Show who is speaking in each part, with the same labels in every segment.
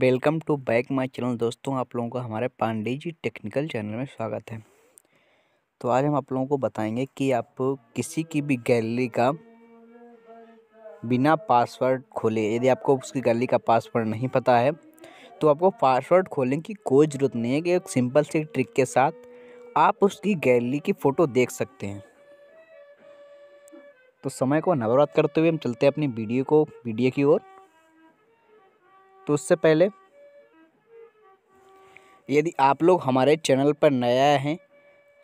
Speaker 1: welcome to back my channel दोस्तों आप लोगों का हमारे पांडे जी टेक्निकल चैनल में स्वागत है तो आज हम आप लोगों को बताएंगे कि आप किसी की भी गैलरी का बिना पासवर्ड खोले यदि आपको उसकी गैलरी का पासवर्ड नहीं पता है तो आपको पासवर्ड खोलने की कोई ज़रूरत नहीं है कि एक सिंपल से ट्रिक के साथ आप उसकी गैलरी की फ़ोटो देख सकते हैं तो समय को नवरात करते हुए हम चलते हैं अपनी वीडियो को वीडियो की ओर तो उससे पहले यदि आप लोग हमारे चैनल पर नए आए हैं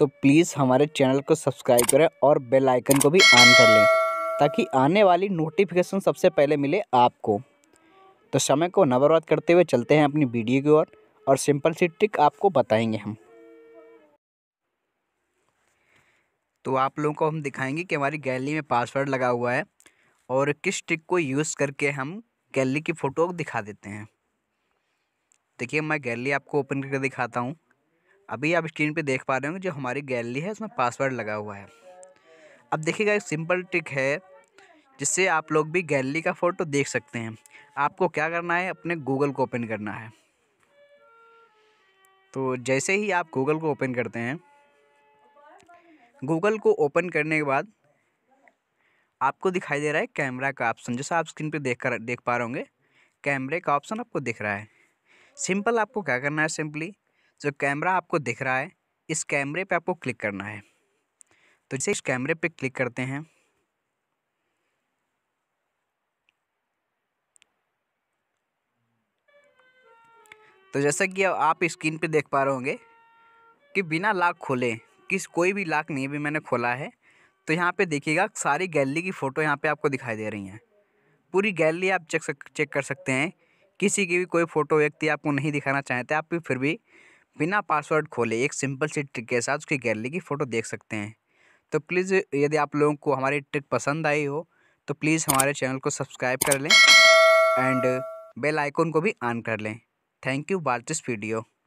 Speaker 1: तो प्लीज़ हमारे चैनल को सब्सक्राइब करें और बेल आइकन को भी ऑन कर लें ताकि आने वाली नोटिफिकेशन सबसे पहले मिले आपको तो समय को नबरबाद करते हुए चलते हैं अपनी वीडियो की ओर और, और सिंपल सी ट्रिक आपको बताएंगे हम तो आप लोगों को हम दिखाएंगे कि हमारी गैलरी में पासवर्ड लगा हुआ है और किस ट्रिक को यूज़ करके हम गैलरी की फ़ोटो दिखा देते हैं देखिए मैं गैलरी आपको ओपन करके दिखाता हूँ अभी आप स्क्रीन पे देख पा रहे होंगे जो हमारी गैलरी है उसमें पासवर्ड लगा हुआ है अब देखिएगा एक सिंपल ट्रिक है जिससे आप लोग भी गैलरी का फ़ोटो देख सकते हैं आपको क्या करना है अपने गूगल को ओपन करना है तो जैसे ही आप गूगल को ओपन करते हैं गूगल को ओपन करने के बाद आपको दिखाई दे रहा है कैमरा का ऑप्शन जैसा आप स्क्रीन पर देख कर देख पा रहे होंगे कैमरे का ऑप्शन आपको दिख रहा है सिंपल आपको क्या करना है सिंपली जो कैमरा आपको दिख रहा है इस कैमरे पे आपको क्लिक करना है तो जैसे इस कैमरे पे क्लिक करते हैं तो जैसा कि आप स्क्रीन पे देख पा रहे होंगे कि बिना लाख खोले किस कोई भी लाख नहीं भी मैंने खोला है तो यहाँ पे देखिएगा सारी गैलरी की फ़ोटो यहाँ पे आपको दिखाई दे रही हैं पूरी गैलरी आप चेक सक, चेक कर सकते हैं किसी की भी कोई फ़ोटो व्यक्ति आपको नहीं दिखाना चाहते आप भी फिर भी बिना पासवर्ड खोले एक सिंपल सी ट्रिक के साथ उसकी गैलरी की फ़ोटो देख सकते हैं तो प्लीज़ यदि आप लोगों को हमारी ट्रिक पसंद आई हो तो प्लीज़ हमारे चैनल को सब्सक्राइब कर लें एंड बेल आइकॉन को भी ऑन कर लें थैंक यू बार दिस वीडियो